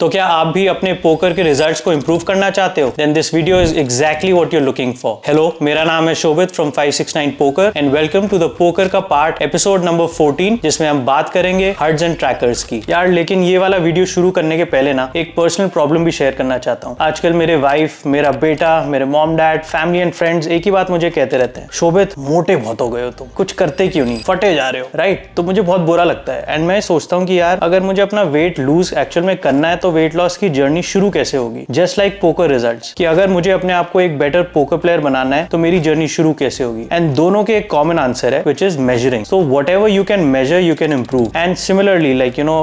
तो क्या आप भी अपने पोकर के रिजल्ट्स को इम्प्रूव करना चाहते हो then this video is exactly what you're looking for hello मेरा नाम है Shobhit from 569 poker and welcome to the poker का पार्ट एपिसोड नंबर 14 जिसमें हम बात करेंगे हर्ड्स एंड ट्रैकर्स की यार लेकिन ये वाला वीडियो शुरू करने के पहले ना एक पर्सनल प्रॉब्लम भी शेयर करना चाहता हूँ आजकल मेरे वाइफ मेरा बेटा मेरे mom dad family and friends एक ही बात मुझे कहते रहते हैं शोभित मोटे बहुत हो गए हो तुम कुछ करते क्यों नहीं फटे जा रहे हो राइट right? तो मुझे बहुत बुरा लगता है एंड मैं सोचता हूँ कि यार अगर मुझे अपना वेट लूज एक्चुअल में करना है तो वेट लॉस की जर्नी शुरू कैसे होगी जस्ट लाइक पोकर रिजल्ट की अगर मुझे अपने आप को एक बेटर पोकर प्लेयर बनाना है तो मेरी जर्नी शुरू कैसे होगी एंड दोनों के एक कॉमन आंसर है which is measuring so whatever you can measure you can improve and similarly like you know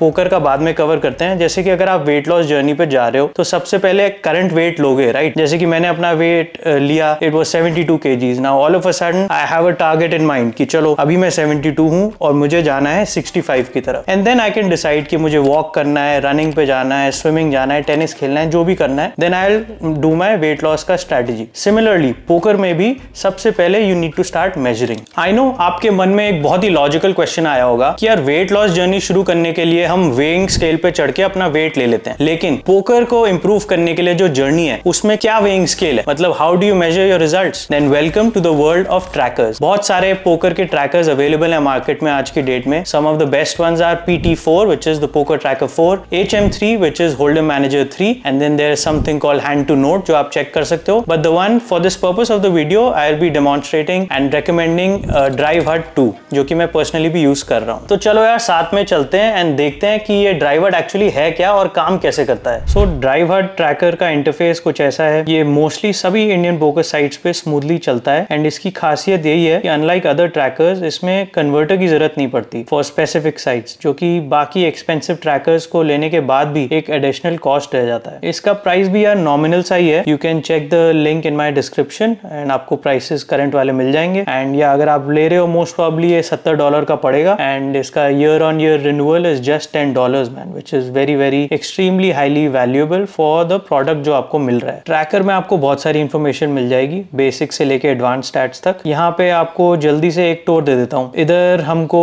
poker का बाद में कवर करते हैं जैसे कि अगर आप वेट लॉस जर्नी पे जा रहे हो तो सबसे पहले करंट वेट लोगे राइट right? जैसे कि मैंने अपना वेट uh, लिया it was seventy two K Gs ना all of a sudden I have a target in mind कि चलो अभी मैं सेवेंटी टू हूँ और मुझे जाना है सिक्सटी फाइव की तरफ and then I can decide कि मुझे वॉक करना है रनिंग ट्रैकिंग पे जाना है स्विमिंग जाना है टेनिस खेलना है जो भी करना है then I do my weight loss का स्ट्रेटेजी सिमिलरली पोकर में भी सबसे पहले you need to start measuring I know आपके मन में एक बहुत ही लॉजिकल क्वेश्चन आया होगा कि यार वेट लॉस जर्नी शुरू करने के लिए हम वेइंग स्केल पे चढ़ के अपना वेट ले लेते हैं लेकिन पोकर को इम्प्रूव करने के लिए जो जर्नी है उसमें क्या वेइंग स्केल है मतलब how do you measure your result then welcome to the world of trackers बहुत सारे पोकर के ट्रैकर्स अवेलेबल है मार्केट में आज की डेट में some of the best one are P T four which is the poker tracker four H HM3 which is Holder Manager 3 and then there is something called hand to note जो आप check कर सकते हो but the one for this purpose of the video I will be demonstrating and recommending uh, Drive Hut 2 which I मैं personally भी use कर रहा हूँ तो चलो यार साथ and see what कि Drive Hut actually है क्या और काम कैसे करता है सो Drive Hut Tracker का इंटरफेस कुछ ऐसा है mostly मोस्टली सभी इंडियन बोकस साइट्स पे स्मूथली चलता है एंड इसकी खासियत यही है कि अनलाइक अदर ट्रैकर्स इसमें कन्वर्टर की जरूरत नहीं पड़ती फॉर स्पेसिफिक साइट्स जो कि बाकी एक्सपेंसिव ट्रैकर्स को लेने के बाद भी एक एडिशनल कॉस्ट रह जाता है इसका प्राइस भी यार नॉमिनल सा ही है you can check the link in my description and आपको प्राइसेस करंट वाले मिल जाएंगे एंड या अगर आप ले रहे हो मोस्ट प्रॉब्ली ये सत्तर डॉलर का पड़ेगा एंड इसका year on year renewal is just ten dollar man which is very very extremely highly valuable for the product जो आपको मिल रहा है ट्रैकर में आपको बहुत सारी इन्फॉर्मेशन मिल जाएगी बेसिक से लेके एडवांस स्टैट्स तक यहाँ पे आपको जल्दी से एक टोर दे देता हूँ इधर हमको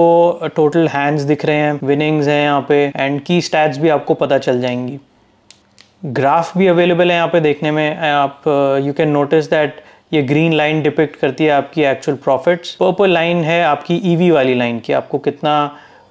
टोटल हैंड्स दिख रहे हैं विनिंग्स हैं यहाँ पे एंड की स्टैट्स भी आपको पता चल जाएंगी ग्राफ भी अवेलेबल है यहाँ पे देखने में आप यू कैन नोटिस दैट ये ग्रीन लाइन डिपिक्ट करती है आपकी एक्चुअल प्रॉफिट्स पर्पल लाइन है आपकी ईवी e वाली लाइन की आपको कितना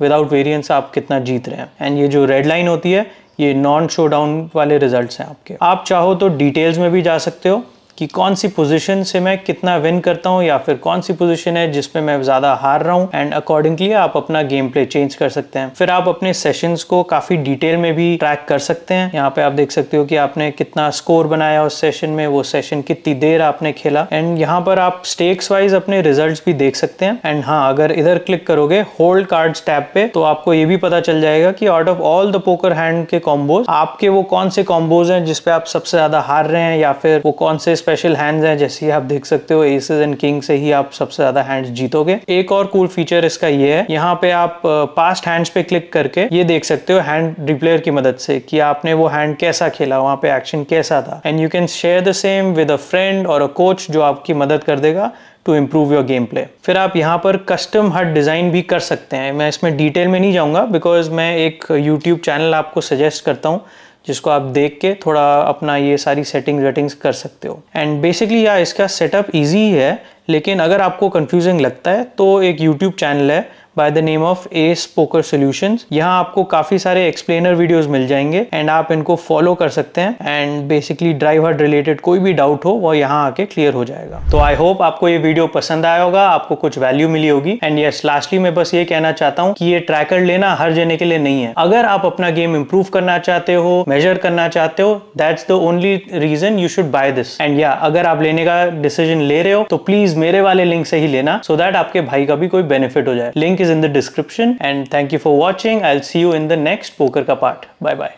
विदाउट वेरियंस आप कितना जीत रहे हैं एंड ये जो रेड लाइन होती है ये नॉन डाउन वाले रिजल्ट्स हैं आपके आप चाहो तो डिटेल्स में भी जा सकते हो कि कौन सी पोजीशन से मैं कितना विन करता हूँ या फिर कौन सी पोजीशन है जिसमें मैं ज़्यादा हार रहा हूँ एंड अकॉर्डिंगली आप अपना गेम प्ले चेंज कर सकते हैं फिर आप अपने सेशंस को काफ़ी डिटेल में भी ट्रैक कर सकते हैं यहाँ पे आप देख सकते हो कि आपने कितना स्कोर बनाया उस सेशन में वो सेशन कितनी देर आपने खेला एंड यहाँ पर आप स्टेक्स वाइज अपने रिजल्ट भी देख सकते हैं एंड हाँ अगर इधर क्लिक करोगे होल्ड कार्ड टैब पे तो आपको ये भी पता चल जाएगा कि out of all the poker hand के कॉम्बोज आपके वो कौन से कॉम्बोज हैं जिसपे आप सबसे ज्यादा हार रहे हैं या फिर वो कौन से स्पेशल हैंड्स हैं जैसे आप देख सकते हो एसेस एंड किंग से ही आप सबसे ज्यादा हैंड्स जीतोगे एक और कूल फीचर इसका ये है यहाँ पे आप पास्ट हैंड्स पे क्लिक करके ये देख सकते हो हैंड रिप्लेयर की मदद से कि आपने वो हैंड कैसा खेला वहाँ पे एक्शन कैसा था and you can share the same with a friend और अ कोच जो आपकी मदद कर देगा to improve your game play फिर आप यहाँ पर कस्टम हट डिज़ाइन भी कर सकते हैं मैं इसमें डिटेल में नहीं जाऊँगा बिकॉज मैं एक यूट्यूब चैनल आपको सजेस्ट करता हूँ जिसको आप देख के थोड़ा अपना ये सारी सेटिंग्स वेटिंग्स कर सकते हो एंड बेसिकली या इसका सेटअप ईजी है लेकिन अगर आपको कन्फ्यूजिंग लगता है तो एक यूट्यूब चैनल है by the name of S poker solution यहाँ आपको काफी सारे एक्सप्लेनर वीडियोज मिल जाएंगे एंड आप इनको फॉलो कर सकते हैं and basically drive HUD related कोई भी डाउट हो वो यहाँ आके क्लियर हो जाएगा तो आई होप आपको ये वीडियो पसंद आया होगा आपको कुछ वैल्यू मिली होगी एंड यस लास्टली मैं बस ये कहना चाहता हूँ कि ये ट्रैकर लेना हर जने के लिए नहीं है अगर आप अपना गेम इंप्रूव करना चाहते हो मेजर करना चाहते हो that's the only reason you should buy this and या अगर आप लेने का डिसीजन ले रहे हो तो प्लीज मेरे वाले लिंक से ही लेना सो so दैट आपके भाई का भी कोई बेनिफिट हो जाए link is is in the description and thank you for watching. I'll see you in the next Poker Ka part. Bye bye.